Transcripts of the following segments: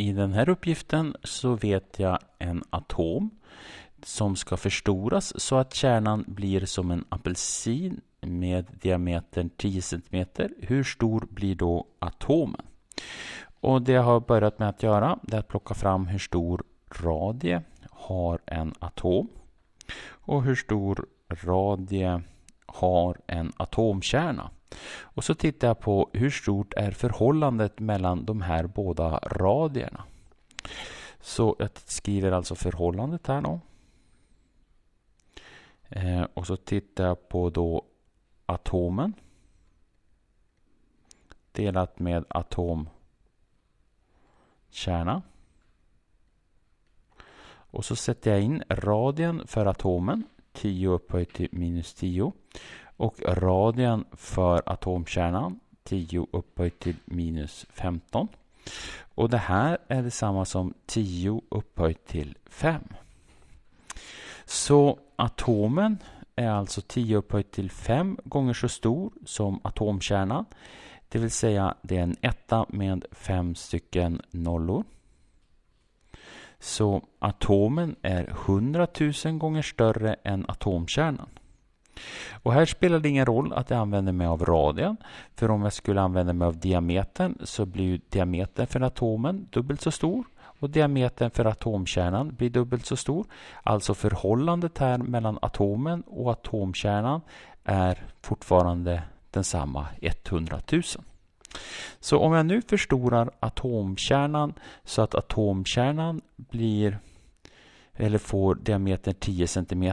i den här uppgiften så vet jag en atom som ska förstoras så att kärnan blir som en apelsin med diametern 10 cm. Hur stor blir då atomen? Och det jag har börjat med att göra är att plocka fram hur stor radie har en atom och hur stor radie har en atomkärna. Och så tittar jag på hur stort är förhållandet mellan de här båda radierna. Så jag skriver alltså förhållandet här nu. Eh, och så tittar jag på då atomen delat med atomkärna. Och så sätter jag in radien för atomen, 10 upphöjt till minus 10. Och radien för atomkärnan 10 upphöjt till minus 15. Och det här är detsamma som 10 upphöjt till 5. Så atomen är alltså 10 upphöjt till 5 gånger så stor som atomkärnan. Det vill säga det är en etta med fem stycken nollor. Så atomen är 100 000 gånger större än atomkärnan. Och här spelar det ingen roll att jag använder mig av radien. För om jag skulle använda mig av diametern så blir ju diametern för atomen dubbelt så stor och diametern för atomkärnan blir dubbelt så stor. Alltså förhållandet här mellan atomen och atomkärnan är fortfarande densamma 100 000. Så om jag nu förstorar atomkärnan så att atomkärnan blir eller får diametern 10 cm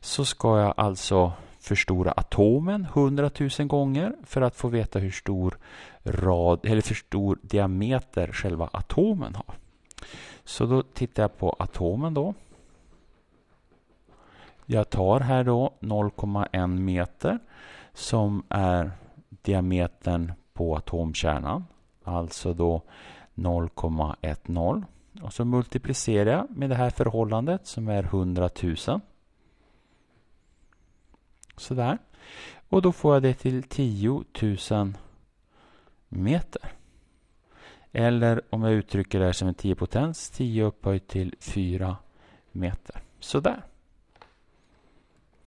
så ska jag alltså förstora atomen 100 000 gånger för att få veta hur stor, rad, eller hur stor diameter själva atomen har. Så då tittar jag på atomen då. Jag tar här då 0,1 meter som är diametern på atomkärnan. Alltså då 0,10 och så multiplicerar jag med det här förhållandet som är 100 000. Sådär. Och då får jag det till 10 000 meter. Eller om jag uttrycker det här som en 10 potens, 10 upphöjt till 4 meter. Sådär.